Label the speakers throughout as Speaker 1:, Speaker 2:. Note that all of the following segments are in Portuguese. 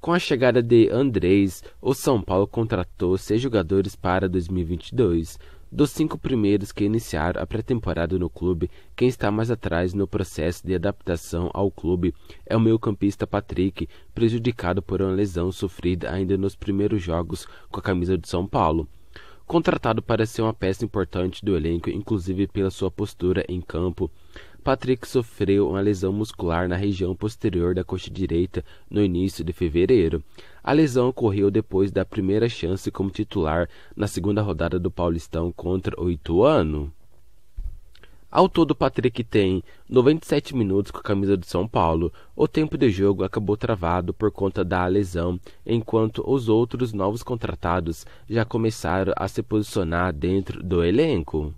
Speaker 1: Com a chegada de Andrés, o São Paulo contratou seis jogadores para 2022. Dos cinco primeiros que iniciaram a pré-temporada no clube, quem está mais atrás no processo de adaptação ao clube é o meio-campista Patrick, prejudicado por uma lesão sofrida ainda nos primeiros jogos com a camisa de São Paulo. Contratado para ser uma peça importante do elenco, inclusive pela sua postura em campo, Patrick sofreu uma lesão muscular na região posterior da coxa direita no início de fevereiro. A lesão ocorreu depois da primeira chance como titular na segunda rodada do Paulistão contra o Ituano. Ao todo, Patrick tem 97 minutos com a camisa de São Paulo. O tempo de jogo acabou travado por conta da lesão, enquanto os outros novos contratados já começaram a se posicionar dentro do elenco.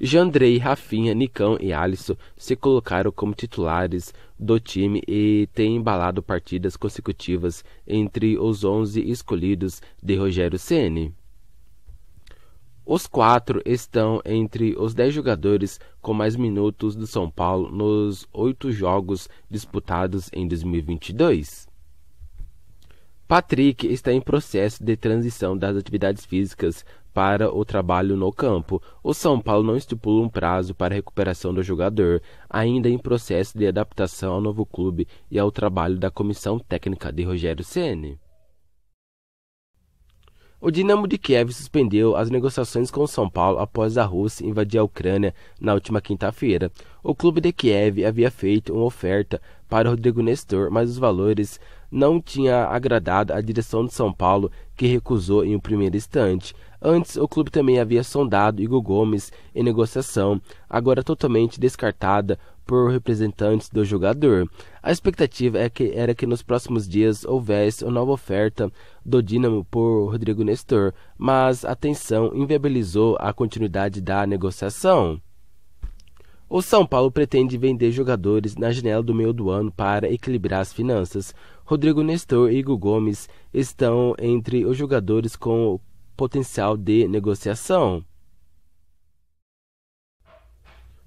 Speaker 1: Jandrei, Rafinha, Nicão e Alisson se colocaram como titulares do time e têm embalado partidas consecutivas entre os 11 escolhidos de Rogério Ceni. Os quatro estão entre os dez jogadores com mais minutos do São Paulo nos oito jogos disputados em 2022. Patrick está em processo de transição das atividades físicas para o trabalho no campo. O São Paulo não estipula um prazo para a recuperação do jogador, ainda em processo de adaptação ao novo clube e ao trabalho da comissão técnica de Rogério Ceni. O Dinamo de Kiev suspendeu as negociações com São Paulo após a Rússia invadir a Ucrânia na última quinta-feira. O clube de Kiev havia feito uma oferta para Rodrigo Nestor, mas os valores não tinha agradado a direção de São Paulo, que recusou em um primeiro instante. Antes, o clube também havia sondado Igor Gomes em negociação, agora totalmente descartada por representantes do jogador. A expectativa é que, era que nos próximos dias houvesse uma nova oferta do Dinamo por Rodrigo Nestor, mas a tensão inviabilizou a continuidade da negociação. O São Paulo pretende vender jogadores na janela do meio do ano para equilibrar as finanças. Rodrigo Nestor e Igor Gomes estão entre os jogadores com potencial de negociação.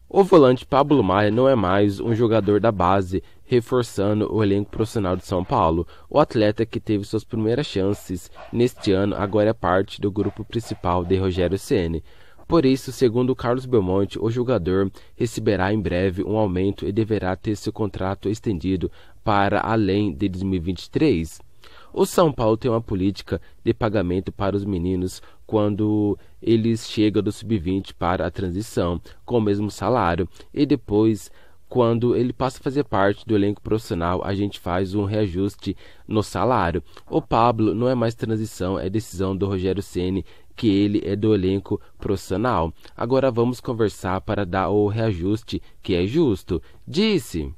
Speaker 1: O volante Pablo Maia não é mais um jogador da base, reforçando o elenco profissional de São Paulo. O atleta que teve suas primeiras chances neste ano agora é parte do grupo principal de Rogério Ceni. Por isso, segundo Carlos Belmonte, o jogador receberá em breve um aumento e deverá ter seu contrato estendido para além de 2023. O São Paulo tem uma política de pagamento para os meninos quando eles chegam do sub-20 para a transição, com o mesmo salário, e depois, quando ele passa a fazer parte do elenco profissional, a gente faz um reajuste no salário. O Pablo não é mais transição, é decisão do Rogério Ceni que ele é do elenco profissional. Agora vamos conversar para dar o reajuste que é justo. Disse.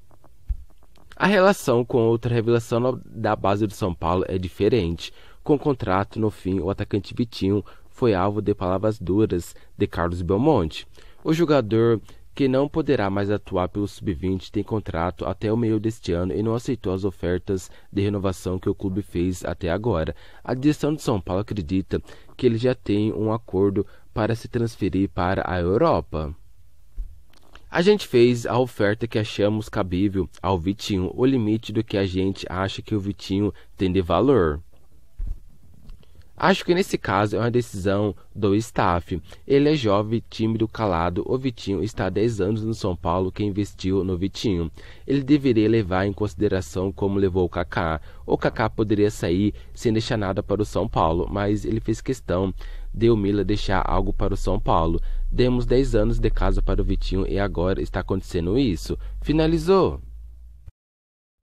Speaker 1: A relação com outra revelação da base do São Paulo é diferente. Com o contrato no fim, o atacante Vitinho foi alvo de palavras duras de Carlos Belmonte. O jogador que não poderá mais atuar pelo Sub-20, tem contrato até o meio deste ano e não aceitou as ofertas de renovação que o clube fez até agora. A direção de São Paulo acredita que ele já tem um acordo para se transferir para a Europa. A gente fez a oferta que achamos cabível ao Vitinho, o limite do que a gente acha que o Vitinho tem de valor. Acho que nesse caso é uma decisão do staff. Ele é jovem, tímido, calado. O Vitinho está há 10 anos no São Paulo que investiu no Vitinho. Ele deveria levar em consideração como levou o Kaká. O Kaká poderia sair sem deixar nada para o São Paulo, mas ele fez questão de o Mila deixar algo para o São Paulo. Demos 10 anos de casa para o Vitinho e agora está acontecendo isso. Finalizou!